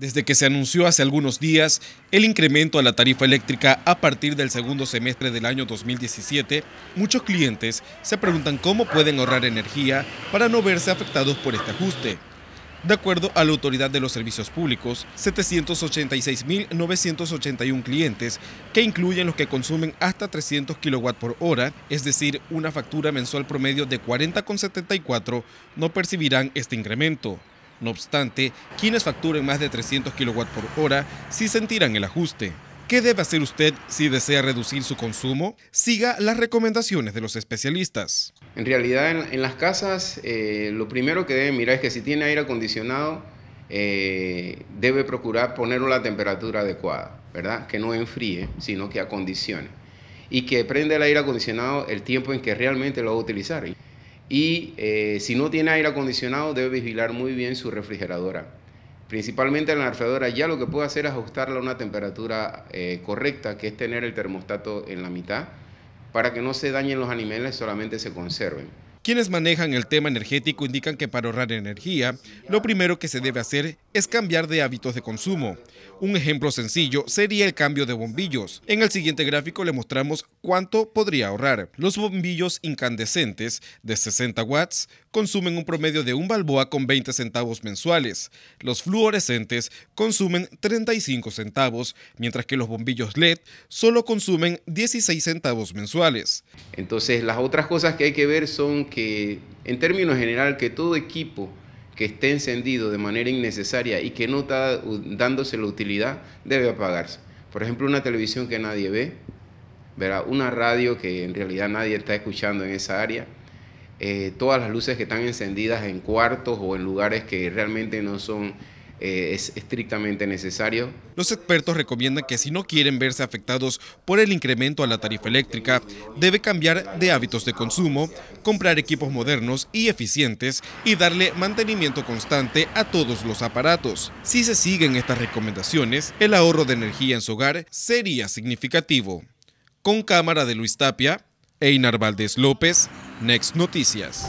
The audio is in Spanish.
Desde que se anunció hace algunos días el incremento a la tarifa eléctrica a partir del segundo semestre del año 2017, muchos clientes se preguntan cómo pueden ahorrar energía para no verse afectados por este ajuste. De acuerdo a la Autoridad de los Servicios Públicos, 786.981 clientes, que incluyen los que consumen hasta 300 kWh, por hora, es decir, una factura mensual promedio de 40,74, no percibirán este incremento. No obstante, quienes facturen más de 300 kWh por hora sí sentirán el ajuste. ¿Qué debe hacer usted si desea reducir su consumo? Siga las recomendaciones de los especialistas. En realidad, en, las casas, eh, lo primero que debe mirar es que si tiene aire acondicionado, eh, debe procurar ponerlo a la temperatura adecuada, ¿verdad? Que no enfríe, sino que acondicione. Y que prenda el aire acondicionado el tiempo en que realmente lo va a utilizar. Y eh, si no tiene aire acondicionado, debe vigilar muy bien su refrigeradora. Principalmente la refrigeradora, ya lo que puede hacer es ajustarla a una temperatura eh, correcta, que es tener el termostato en la mitad, para que no se dañen los animales, solamente se conserven. Quienes manejan el tema energético indican que para ahorrar energía, lo primero que se debe hacer es cambiar de hábitos de consumo. Un ejemplo sencillo sería el cambio de bombillos. En el siguiente gráfico le mostramos cuánto podría ahorrar. Los bombillos incandescentes de 60 watts consumen un promedio de un balboa con 20 centavos mensuales. Los fluorescentes consumen 35 centavos, mientras que los bombillos LED solo consumen 16 centavos mensuales. Entonces, las otras cosas que hay que ver son que en términos general que todo equipo que esté encendido de manera innecesaria y que no está dándose la utilidad debe apagarse. Por ejemplo, una televisión que nadie ve, una radio que en realidad nadie está escuchando en esa área, eh, todas las luces que están encendidas en cuartos o en lugares que realmente no son eh, es estrictamente necesario. Los expertos recomiendan que si no quieren verse afectados por el incremento a la tarifa eléctrica, debe cambiar de hábitos de consumo, comprar equipos modernos y eficientes y darle mantenimiento constante a todos los aparatos. Si se siguen estas recomendaciones, el ahorro de energía en su hogar sería significativo. Con cámara de Luis Tapia, Einar Valdés López, Next Noticias.